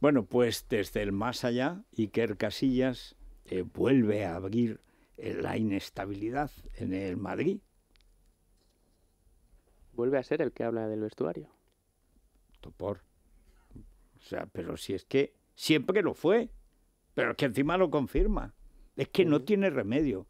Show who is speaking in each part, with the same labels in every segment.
Speaker 1: Bueno, pues desde el más allá, Iker Casillas eh, vuelve a abrir eh, la inestabilidad en el Madrid. Vuelve a ser el que habla del vestuario. Topor. O sea, pero si es que siempre lo fue, pero es que encima lo confirma. Es que no tiene remedio.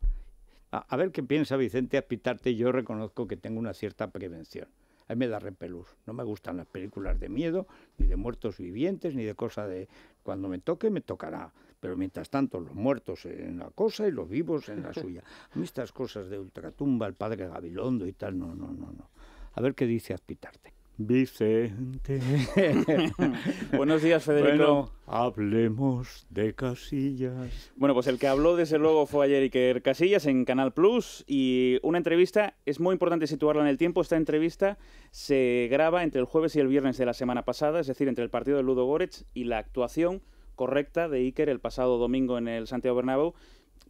Speaker 1: A, ver qué piensa Vicente Aspitarte, yo reconozco que tengo una cierta prevención a me da repelús. No me gustan las películas de miedo, ni de muertos vivientes, ni de cosas de cuando me toque, me tocará. Pero mientras tanto, los muertos en la cosa y los vivos en la suya. A mí estas cosas de ultratumba, el padre Gabilondo y tal, no, no, no, no. A ver qué dice Azpitarte. Vicente. Buenos días, Federico. Bueno, hablemos de Casillas.
Speaker 2: Bueno, pues el que habló desde luego fue ayer Iker Casillas en Canal Plus y una entrevista, es muy importante situarla en el tiempo, esta entrevista se graba entre el jueves y el viernes de la semana pasada, es decir, entre el partido de Ludo Górez y la actuación correcta de Iker el pasado domingo en el Santiago Bernabéu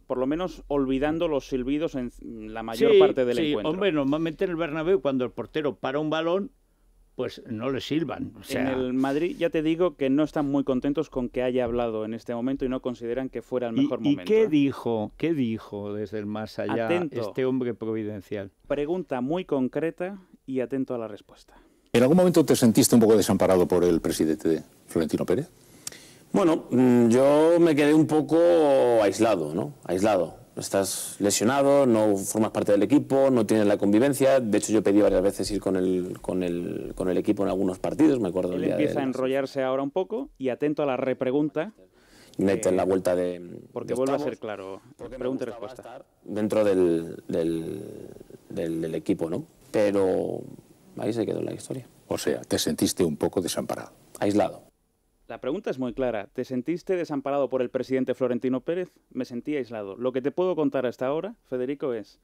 Speaker 2: por lo menos olvidando los
Speaker 1: silbidos en la mayor parte del sí, encuentro. Hombre, normalmente en el Bernabéu cuando el portero para un balón pues no le sirvan. en el
Speaker 2: Madrid ya te digo que no están muy contentos con que haya hablado en este momento y no consideran que fuera el mejor momento. ¿Y qué ¿eh?
Speaker 1: dijo? ¿Qué dijo desde el más allá este hombre providencial?
Speaker 2: Pregunta muy concreta y atento a la respuesta.
Speaker 1: ¿En algún momento te sentiste un poco desamparado por el presidente Florentino Pérez?
Speaker 2: Bueno, mm, yo me quedé un poco aislado, ¿no? Aislado estás lesionado, no formas parte del equipo, no tienes la convivencia. De hecho, yo pedí varias veces ir con el, con el, con el equipo en algunos partidos, me acuerdo. el día empieza a enrollarse ahora un poco y atento a la repregunta. en eh, la vuelta de. Porque vuelva a ser claro, pregunta respuesta. dentro del, del, del equipo, ¿no? Pero ahí se quedó la
Speaker 1: historia. O sea, te sentiste un poco desamparado. Aislado.
Speaker 2: La pregunta es muy clara. ¿Te sentiste desamparado por el presidente Florentino Pérez? Me sentí aislado. Lo que te puedo contar hasta ahora, Federico, es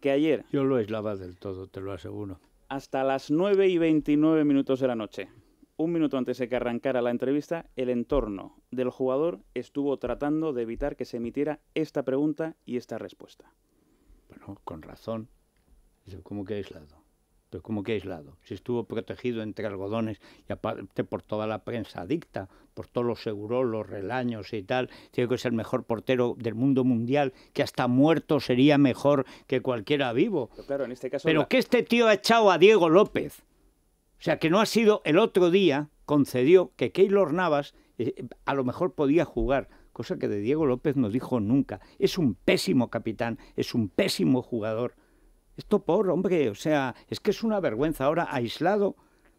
Speaker 2: que ayer...
Speaker 1: Yo lo aislaba del todo, te lo aseguro.
Speaker 2: Hasta las 9 y 29 minutos de la noche, un minuto antes de que arrancara la entrevista, el entorno del jugador estuvo tratando de evitar que se emitiera esta pregunta y esta respuesta.
Speaker 1: Bueno, con razón. ¿Cómo que aislado pero como que aislado. Si estuvo protegido entre algodones y aparte por toda la prensa adicta, por todos los seguros, los relaños y tal, tiene que ser el mejor portero del mundo mundial, que hasta muerto sería mejor que cualquiera vivo.
Speaker 2: Pero, este que
Speaker 1: este tío ha echado a Diego López. O sea, que no ha sido el otro día, concedió que Keylor Navas eh, a lo mejor podía jugar, cosa que de Diego López no dijo nunca. Es un pésimo capitán, es un pésimo jugador. Esto por, hombre, o sea, es que es una vergüenza ahora aislado,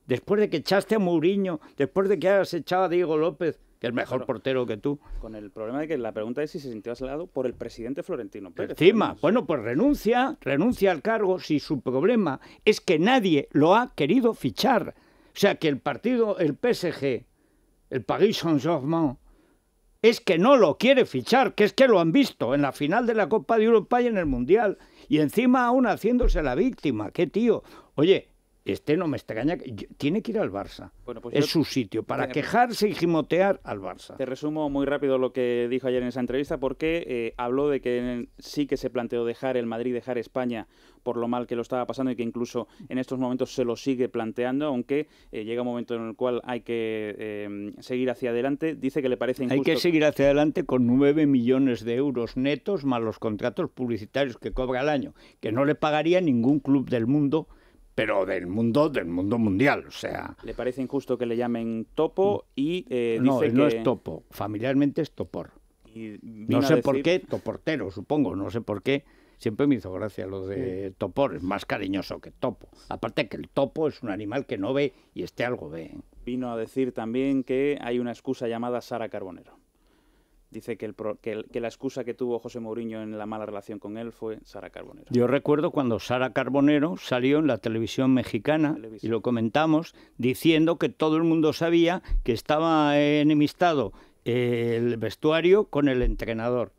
Speaker 1: después de que echaste a Mourinho, después de que hayas echado a Diego López, que es mejor portero que tú. Con el problema de que la pregunta es si se sintió aislado por el presidente Florentino Pérez. Encima, bueno, pues renuncia, renuncia al cargo si su problema es que nadie lo ha querido fichar. O sea, que el partido, el PSG, el Paris Saint-Germain, es que no lo quiere fichar, que es que lo han visto en la final de la Copa de Europa y en el Mundial. Y encima aún haciéndose la víctima, qué tío. Oye, este no me extraña. Tiene que ir al Barça. Bueno, pues es su sitio. Para quejarse y gimotear al Barça. Te
Speaker 2: resumo muy rápido lo que dijo ayer en esa entrevista, porque eh, habló de que sí que se planteó dejar el Madrid, dejar España por lo mal que lo estaba pasando y que incluso en estos momentos se lo sigue planteando, aunque eh, llega un momento en el cual hay que eh, seguir hacia adelante. Dice que le parece injusto. Hay que
Speaker 1: seguir hacia adelante con 9 millones de euros netos más los contratos publicitarios que cobra al año, que no le pagaría ningún club del mundo pero del mundo, del mundo mundial, o sea... Le parece injusto que le llamen topo mm. y eh, no, dice no, que... No, es topo, familiarmente es topor. Y no sé por qué, toportero, supongo, no sé por qué. Siempre me hizo gracia lo de topor, es más cariñoso que topo. Aparte que el topo es un animal que no ve y este algo ve. Vino a decir también que hay una excusa llamada Sara Carbonero
Speaker 2: dice que, que, la excusa que tuvo José Mourinho en la mala relación con él fue Sara Carbonero.
Speaker 1: Yo recuerdo cuando Sara Carbonero salió en la televisión mexicana, y lo comentamos, diciendo que todo el mundo sabía que estaba enemistado eh, el vestuario con el entrenador.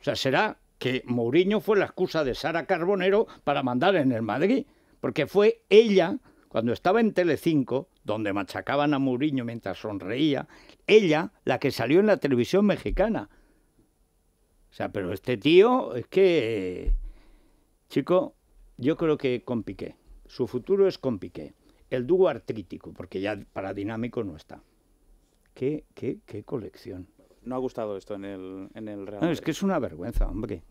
Speaker 1: O sea, será que Mourinho fue la excusa de Sara Carbonero para mandar en el Madrid, porque fue ella cuando estaba en Telecinco, donde machacaban a Mourinho mientras sonreía, ella, la que salió en la televisión mexicana. O sea, pero este tío es que... Chico, yo creo que con Piqué. Su futuro es con Piqué. El dúo artrítico, porque ya para dinámico no está. Qué, qué, qué colección.
Speaker 2: No ha gustado esto en el, en el Real es que
Speaker 1: es una vergüenza, hombre.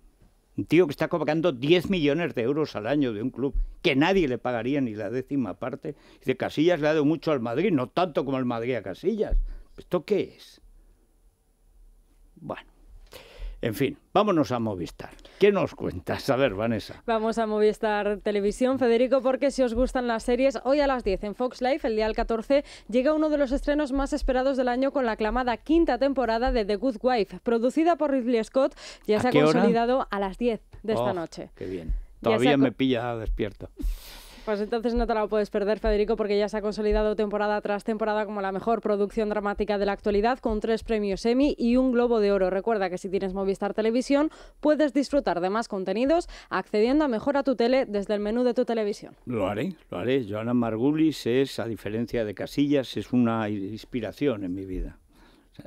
Speaker 1: Un tío que está cobrando 10 millones de euros al año de un club que nadie le pagaría ni la décima parte. de Casillas le ha dado mucho al Madrid, no tanto como al Madrid a Casillas. ¿Esto qué es? Bueno. En fin, vámonos a Movistar. ¿Qué nos cuentas? A ver, Vanessa. Vamos a Movistar Televisión, Federico, porque si os gustan las series, hoy a las 10 en Fox Life, el día 14, llega uno de los estrenos más esperados del año con la aclamada quinta temporada de The Good Wife, producida por Ridley Scott, ya se ha consolidado a las 10 de esta oh, noche. Qué bien. Todavía me pilla despierto. Pues entonces no te la puedes perder, Federico, porque ya se ha consolidado temporada tras temporada como la mejor producción dramática de la actualidad, con tres premios Emmy y un Globo de Oro. Recuerda que si tienes Movistar Televisión, puedes disfrutar de más contenidos accediendo a a tu Tele desde el menú de tu televisión. Lo haré, lo haré. Joana Margulis es, a diferencia de Casillas, es una inspiración en mi vida.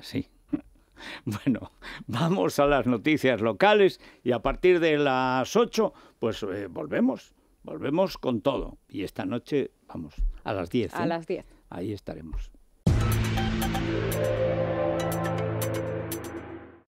Speaker 1: sí. Bueno, vamos a las noticias locales y a partir de las 8, pues eh, volvemos. Volvemos con todo. Y esta noche, vamos, a las 10. A ¿eh? las 10. Ahí estaremos.